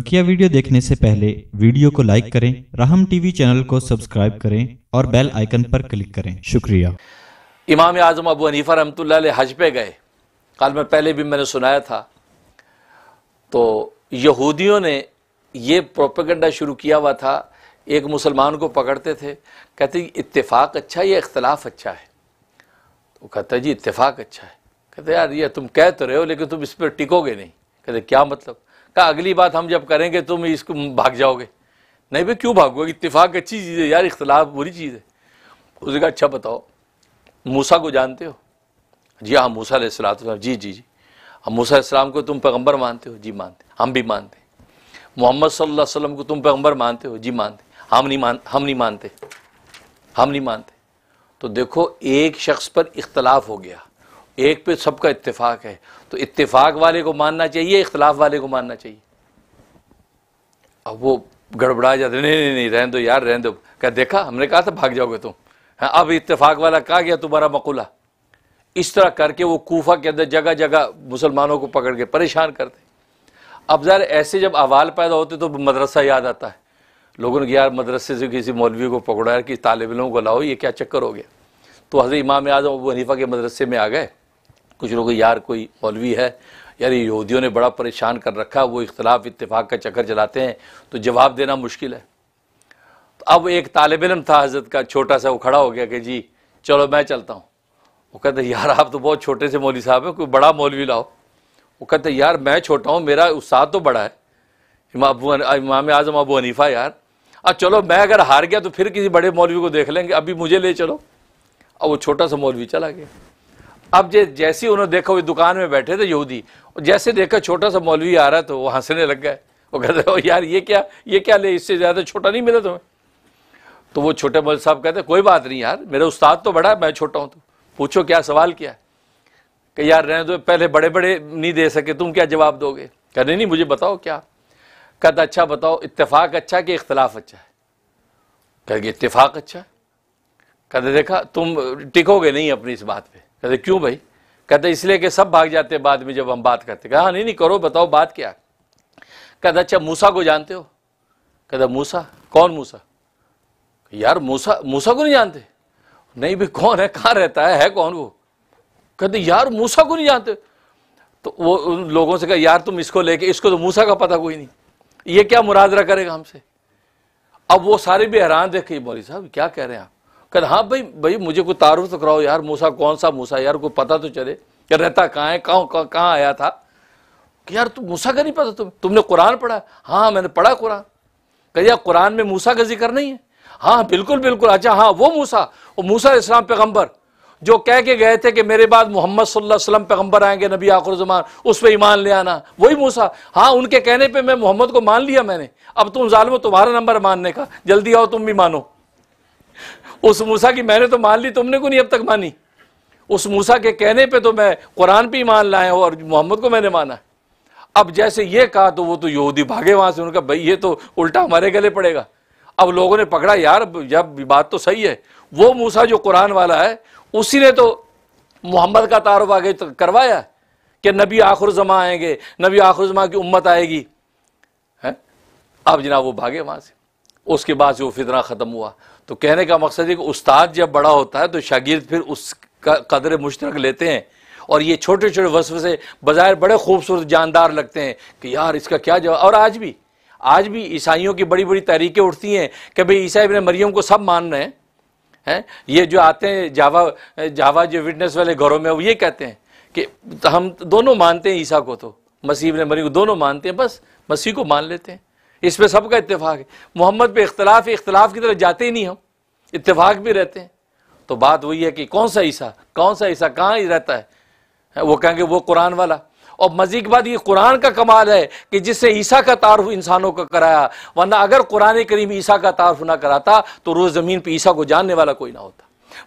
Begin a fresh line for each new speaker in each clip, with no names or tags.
बकिया वीडियो देखने से पहले वीडियो को लाइक करें राहम टीवी चैनल को सब्सक्राइब करें और बेल आइकन पर क्लिक करें शुक्रिया इमाम आजम अबू हनीफा रमतुल्ला हज पे गए कल में पहले भी मैंने सुनाया था तो यहूदियों ने यह प्रोपेगेंडा शुरू किया हुआ था एक मुसलमान को पकड़ते थे कहते इतफाक अच्छा या इख्तलाफ अच्छा है तो कहता जी इतफाक अच्छा है कहते यार ये तुम कह तो रहे हो लेकिन तुम इस पर टिकोगे नहीं कहते क्या मतलब कहा अगली बात हम जब करेंगे तुम तो इसको भाग जाओगे नहीं भाई क्यों भागोगे इतफाक़ अच्छी चीज़ है यार इख्तलाफ बुरी चीज़ है उसने कहा अच्छा बताओ मूसा को जानते हो जी हाँ मूसा सलात जी जी जी हम मूसा इस्लाम को तुम पैगम्बर मानते हो जी मानते हम भी मानते मोहम्मद सल्लल्लाहु अलैहि वसल्लम को तुम पैगम्बर मानते हो जी मानते हम नहीं मान हम नहीं मानते हम नहीं मानते तो देखो एक शख्स पर इख्तलाफ हो गया एक पे सबका इत्तेफाक है तो इत्तेफाक वाले को मानना चाहिए इख्तलाफ वाले को मानना चाहिए अब वो गड़बड़ा जाते नहीं नहीं नहीं रहने दो यार रहने दो क्या देखा हमने कहा था भाग जाओगे तुम हाँ अब इत्तेफाक वाला कहा गया तुम्हारा मकुला इस तरह करके वो कोफा के अंदर जगह जगह मुसलमानों को पकड़ के परेशान करते अब ज़रा ऐसे जब अवाल पैदा होते तो मदरसा याद आता है लोगों ने यार मदरसे से किसी मौलवी को पकड़ा यार कि तालब को लाओ ये क्या चक्कर हो गया तो हज़र इमाम आजम अबू हनीफ़ा के मदरसे में आ गए कुछ लोग यार कोई मौलवी है यार यहूदियों ने बड़ा परेशान कर रखा वो इख्तलाफ इतफाक़ का चक्कर चलाते हैं तो जवाब देना मुश्किल है तो अब एक तालब इलम था हजरत का छोटा सा वो खड़ा हो गया कि जी चलो मैं चलता हूँ वो कहते यार आप तो बहुत छोटे से मौलवी साहब हैं कोई बड़ा मौलवी लाओ वो कहते यार मैं छोटा हूँ मेरा उत्साह तो बड़ा है इमाम अबू इमाम आजम अबू हनीफ़ा यार अब चलो मैं अगर हार गया तो फिर किसी बड़े मौलवी को देख लेंगे अभी मुझे ले चलो अब वो छोटा सा मौलवी चला गया अब जे जैसे उन्होंने देखा वो दुकान में बैठे थे यहूदी जैसे देखा छोटा सा मौलवी आ रहा तो वो हंसने लग गए वो कहते हो यार ये क्या ये क्या ले इससे ज़्यादा छोटा नहीं मिला तुम्हें तो वो छोटे मौल साहब कहते कोई बात नहीं यार मेरा उस्ताद तो बड़ा है मैं छोटा हूँ तो पूछो क्या सवाल किया कि यार रहने दो पहले बड़े बड़े नहीं दे सके तुम क्या जवाब दोगे कह नहीं मुझे बताओ क्या कहता अच्छा बताओ इतफाक अच्छा कि इख्तलाफ अच्छा है कह इतफाक़ अच्छा, अच्छा कहते देखा तुम टिकोगे नहीं अपनी इस बात पर कहते क्यों भाई कहते इसलिए कि सब भाग जाते बाद में जब हम बात करते कहा हाँ, नहीं नहीं करो बताओ बात क्या कहते अच्छा मूसा को जानते हो कहते मूसा कौन मूसा यार मूसा मूसा को नहीं जानते नहीं भी कौन है कहाँ रहता है है कौन वो कहते यार मूसा को नहीं जानते तो वो उन लोगों से कहा यार तुम इसको लेके इसको तो मूसा का पता कोई नहीं ये क्या मुरादरा करेगा हमसे अब वो सारे भी हैरान देखे कि मौली साहब क्या कह रहे हैं आप कहते हाँ भाई भाई मुझे कोई तारुफ तो कराओ यार मूसा कौन सा मूसा यार कोई पता तो चले क्या रहता कहाँ है कहाँ कहाँ आया था कि यार तुम मूसा का नहीं पता तुम तुमने कुरान पढ़ा हाँ मैंने पढ़ा कुरान कह यार कुरान में मूसा का जिक्र नहीं है हाँ बिल्कुल बिल्कुल अच्छा हाँ वो मूसा वो मूसा इस्लाम पैगम्बर जो कह के गए थे कि मेरे बाद मोहम्मद वसल्लम पैगम्बर आएंगे नबी आखरजमान उस पर ईमान ले आना वही मूसा हाँ उनके कहने पर मैं मोहम्मद को मान लिया मैंने अब तुम जालमो तुम्हारा नंबर मानने का जल्दी आओ तुम भी मानो उस मूसा की मैंने तो मान ली तुमने को नहीं अब तक मानी उस मूसा के कहने पे तो मैं कुरान पे ही मान लाए और मोहम्मद को मैंने माना अब जैसे ये कहा तो वो तो यहूदी भागे वहाँ से उनका भाई ये तो उल्टा हमारे गले पड़ेगा अब लोगों ने पकड़ा यार जब बात तो सही है वो मूसा जो कुरान वाला है उसी ने तो मोहम्मद का तारफ आगे करवाया कि नबी आखिर जमा आएंगे नबी आखिर जमा की उम्मत आएगी है अब जनाब वो भागे वहाँ से उसके बाद से वो फितना ख़त्म हुआ तो कहने का मकसद है कि उस्ताद जब बड़ा होता है तो शागिर्द फिर उसका कदर मुश्तरक लेते हैं और ये छोटे छोटे वसफ़ से बाज़ाहिर बड़े खूबसूरत जानदार लगते हैं कि यार इसका क्या जवाब और आज भी आज भी ईसाइयों की बड़ी बड़ी तहरीकें उठती हैं कि भाई ईसा अपने मरियम को सब मान रहे हैं हैं ये जो आते हैं जावा जावा जो विटनेस वाले घरों में वो ये कहते हैं कि हम दोनों मानते हैं ईसा को तो मसीह इबन मरियम को दोनों मानते हैं बस मसीह को मान लेते हैं इसमें सबका इतफाक है मोहम्मद पे इख्तलाफ इख्तलाफ की तरफ जाते ही नहीं हम इतफाक भी रहते हैं तो बात वही है कि कौन सा ईसा कौन सा ईसा कहाँ रहता है वो कहेंगे वो कुरान वाला और मजीक बात ये कुरान का कमाल है कि जिससे ईसा का तारफ इंसानों का कराया वरना अगर कुरान करीम ईसा का तारफ ना कराता तो रोज़ ज़मीन पर ईसा को जानने वाला कोई ना होता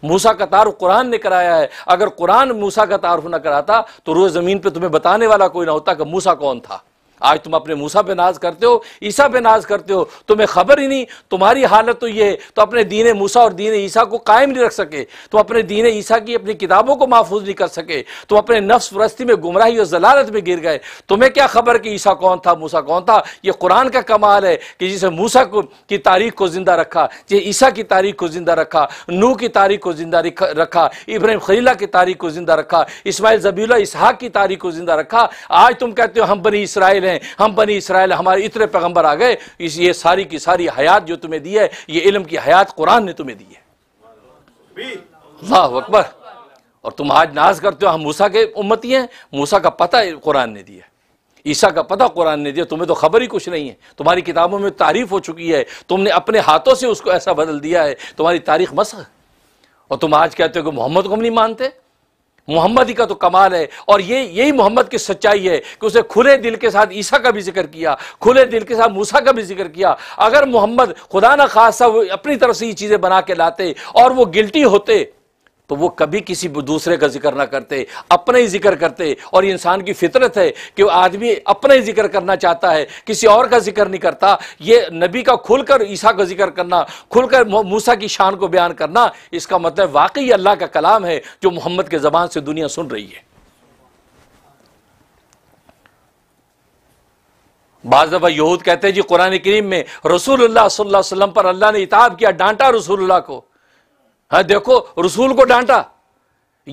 मूसा का तारफ कुरान ने कराया है अगर कुरान मूसा का तारफ ना कराता तो रोज़ ज़मीन पर तुम्हें बताने वाला कोई ना होता कि मूसा कौन था आज तुम अपने मूसा पे नाज करते हो ईसा पे नाज करते हो तुम्हें खबर ही नहीं तुम्हारी हालत तो ये है तो अपने दीन मूसा और दीन ईसा को कायम नहीं रख सके तुम अपने दीन ईसा की अपनी किताबों को महफूज नहीं कर सके तुम अपने नफ्स परस्ती में गुमराही और जलालत में गिर गए तुम्हें क्या खबर कि ईसा कौन था मूसा कौन था ये कुरान का कमाल है कि जिसे मूसा को की तारीख को जिंदा रखा जिसे ईसा की तारीख को जिंदा रखा नू की तारीख को जिंदा रखा इब्राहिम खलीला की तारीख को जिंदा रखा इसमाइल जबीला इसहाक की तारीख को जिंदा रखा आज तुम कहते हो हम बनी इसराइल इसराइल हैं हम बनी इसराइल हमारे इतने पैगम्बर आ गए इस ये सारी की सारी हयात जो तुम्हें दी है ये इलम की हयात कुरान ने तुम्हें दी है अल्लाह अकबर और तुम आज नाज करते हो हम मूसा के उम्मती हैं मूसा का पता कुरान ने दिया ईसा का पता कुरान ने दिया तुम्हें तो खबर ही कुछ नहीं है तुम्हारी किताबों में तारीफ हो चुकी है तुमने अपने हाथों से उसको ऐसा बदल दिया है तुम्हारी तारीख मस और तुम आज कहते हो कि मोहम्मद को हम नहीं मानते मोहम्मद ही का तो कमाल है और ये यही मोहम्मद की सच्चाई है कि उसने खुले दिल के साथ ईसा का भी जिक्र किया खुले दिल के साथ मूसा का भी जिक्र किया अगर मोहम्मद खुदा न खासा वो अपनी तरफ से ये चीज़ें बना के लाते और वो गिल्टी होते तो वो कभी किसी दूसरे का जिक्र ना करते अपना ही जिक्र करते और इंसान की फितरत है कि आदमी अपना ही जिक्र करना चाहता है किसी और का जिक्र नहीं करता ये नबी का खुलकर ईसा का जिक्र करना खुलकर मूसा की शान को बयान करना इसका मतलब वाकई अल्लाह का कलाम है जो मोहम्मद के ज़बान से दुनिया सुन रही है बाज दफ़ा यहूद कहते हैं जी कुरान करीम में रसूलुल्लाह सल्लल्लाहु अलैहि वसल्लम पर अल्लाह ने इताब किया डांटा रसूलुल्लाह को हाँ देखो रसूल को डांटा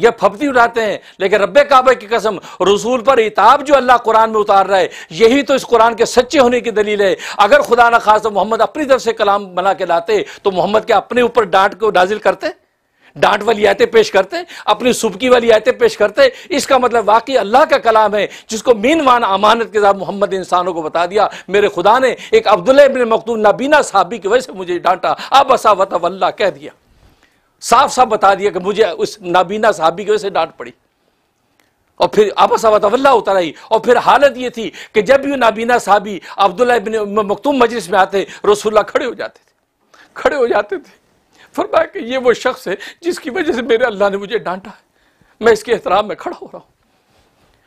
ये फपती उड़ाते हैं लेकिन रब्बे काबा की कसम रसूल पर इताब जो अल्लाह कुरान में उतार रहा है यही तो इस कुरान के सच्चे होने की दलील है अगर खुदा न खास मोहम्मद अपनी तरफ से कलाम बना के लाते तो मोहम्मद के अपने ऊपर डांट को नाजिल करते डांट वाली आयतें पेश करते अपनी सुबकी वाली आयतें पेश करते इसका मतलब वाकई अल्लाह का कलाम है जिसको मीन वान अमानत के साथ मोहम्मद इंसानों को बता दिया मेरे खुदा ने एक अब्दुल्ला बिन मखदूम नबीना साहबी की वजह से मुझे डांटा अब असावत वल्ला कह दिया साफ साफ बता दिया कि मुझे उस नाबीना साहबी की वजह से डांट पड़ी और फिर आपस अवतवल्ला होता रही और फिर हालत ये थी कि जब भी नाबीना साहबी अब्दुल्ला बिन मकतूम मजलिस में आते रसुल्ला खड़े हो जाते थे खड़े हो जाते थे फरमाया कि ये वो शख्स है जिसकी वजह से मेरे अल्लाह ने मुझे डांटा है मैं इसके एहतराम में खड़ा हो रहा हूँ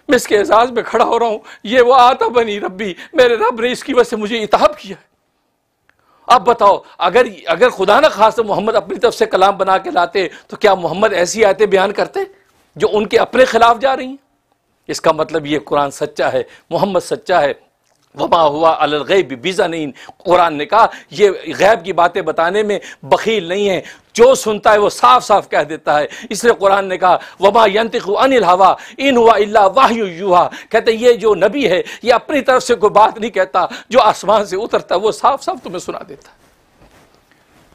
मैं इसके एजाज़ में खड़ा हो रहा हूँ ये वो आता बनी रबी मेरे रब ने इसकी वजह से मुझे इताब किया है अब बताओ अगर अगर खुदा न खास मोहम्मद अपनी तरफ से कलाम बना के लाते तो क्या मोहम्मद ऐसी आयतें बयान करते जो उनके अपने खिलाफ जा रही हैं इसका मतलब ये कुरान सच्चा है मोहम्मद सच्चा है वबा हुआ अलगैब बिजा नहीं कुरान ने कहा यह गैब की बातें बताने में बखील नहीं है जो सुनता है वो साफ साफ कह देता है इसलिए कुरान ने कहा वबा यंतिक अनिल हवा इन हुआ अल्ला वाह युवा कहते ये जो नबी है ये अपनी तरफ से कोई बात नहीं कहता जो आसमान से उतरता है वो साफ साफ तुम्हें सुना देता है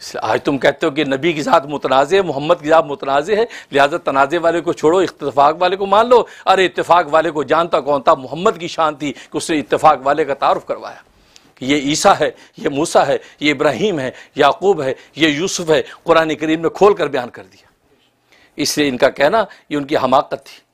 इसलिए आज तुम कहते हो कि नबी की ज़ात मुतनाज़ है मोहम्मद की ज़ात मुतनाज़ है लिहाजा तनाज़े वाले को छोड़ो इतफाक़ वाले को मान लो अरे इतफाक़ वाले को जानता कौन था मोहम्मद की शान थी कि उसने इतफाक़ वाले का तारफ़ करवाया ये ईसा है ये मूसा है ये इब्राहिम है याकूब है ये यूसुफ है कुरान करीम ने खोल कर बयान कर दिया इसलिए इनका कहना ये उनकी हमाकत थी